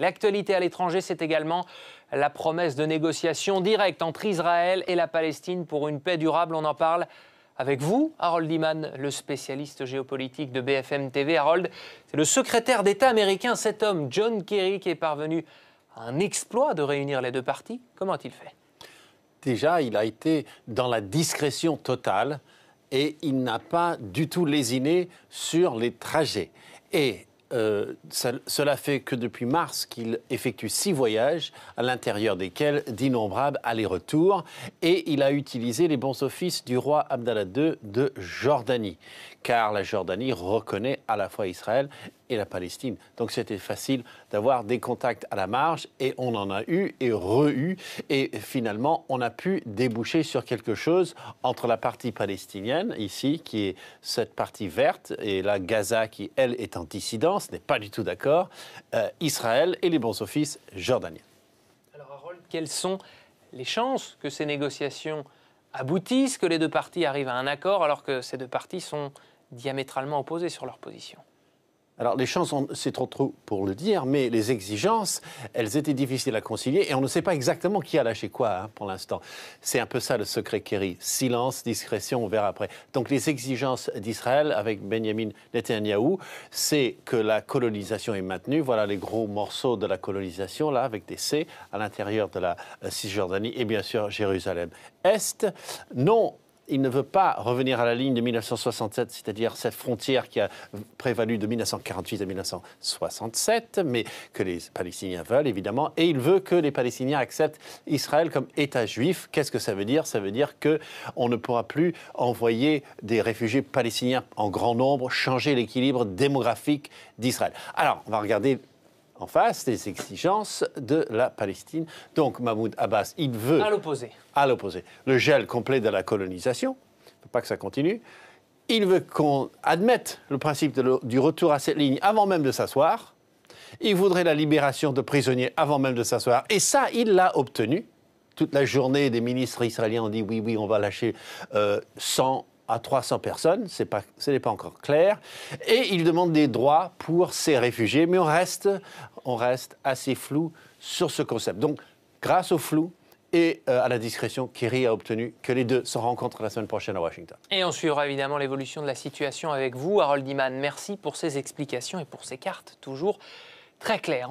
L'actualité à l'étranger, c'est également la promesse de négociations directes entre Israël et la Palestine pour une paix durable. On en parle avec vous, Harold Iman, le spécialiste géopolitique de BFM TV. Harold, c'est le secrétaire d'État américain, cet homme, John Kerry, qui est parvenu à un exploit de réunir les deux parties. Comment a-t-il fait Déjà, il a été dans la discrétion totale et il n'a pas du tout lésiné sur les trajets. Et euh, cela fait que depuis mars qu'il effectue six voyages, à l'intérieur desquels d'innombrables allers-retours, et il a utilisé les bons offices du roi Abdallah II de Jordanie, car la Jordanie reconnaît à la fois Israël et la Palestine. Donc c'était facile d'avoir des contacts à la marge, et on en a eu et re-eu, et finalement on a pu déboucher sur quelque chose entre la partie palestinienne, ici, qui est cette partie verte, et la Gaza qui, elle, est en dissidence, ce n'est pas du tout d'accord, euh, Israël et les bons offices jordaniens. Alors Harold, quelles sont les chances que ces négociations aboutissent, que les deux parties arrivent à un accord alors que ces deux parties sont diamétralement opposées sur leur position alors les chances, c'est trop trop pour le dire, mais les exigences, elles étaient difficiles à concilier et on ne sait pas exactement qui a lâché quoi hein, pour l'instant. C'est un peu ça le secret Kerry. Silence, discrétion, on verra après. Donc les exigences d'Israël avec Benjamin Netanyahu, c'est que la colonisation est maintenue. Voilà les gros morceaux de la colonisation là avec des C à l'intérieur de la euh, Cisjordanie et bien sûr Jérusalem. Est, non il ne veut pas revenir à la ligne de 1967, c'est-à-dire cette frontière qui a prévalu de 1948 à 1967, mais que les Palestiniens veulent évidemment, et il veut que les Palestiniens acceptent Israël comme État juif. Qu'est-ce que ça veut dire Ça veut dire que on ne pourra plus envoyer des réfugiés palestiniens en grand nombre, changer l'équilibre démographique d'Israël. Alors, on va regarder en face des exigences de la Palestine. Donc Mahmoud Abbas, il veut... À l'opposé. À l'opposé. Le gel complet de la colonisation, il ne faut pas que ça continue. Il veut qu'on admette le principe du retour à cette ligne avant même de s'asseoir. Il voudrait la libération de prisonniers avant même de s'asseoir. Et ça, il l'a obtenu. Toute la journée, des ministres israéliens ont dit oui, oui, on va lâcher euh, 100 à 300 personnes, pas, ce n'est pas encore clair, et il demande des droits pour ces réfugiés, mais on reste, on reste assez flou sur ce concept. Donc, grâce au flou, et euh, à la discrétion, Kerry a obtenu que les deux se rencontrent la semaine prochaine à Washington. Et on suivra évidemment l'évolution de la situation avec vous. Harold Diman, merci pour ces explications et pour ces cartes toujours très claires.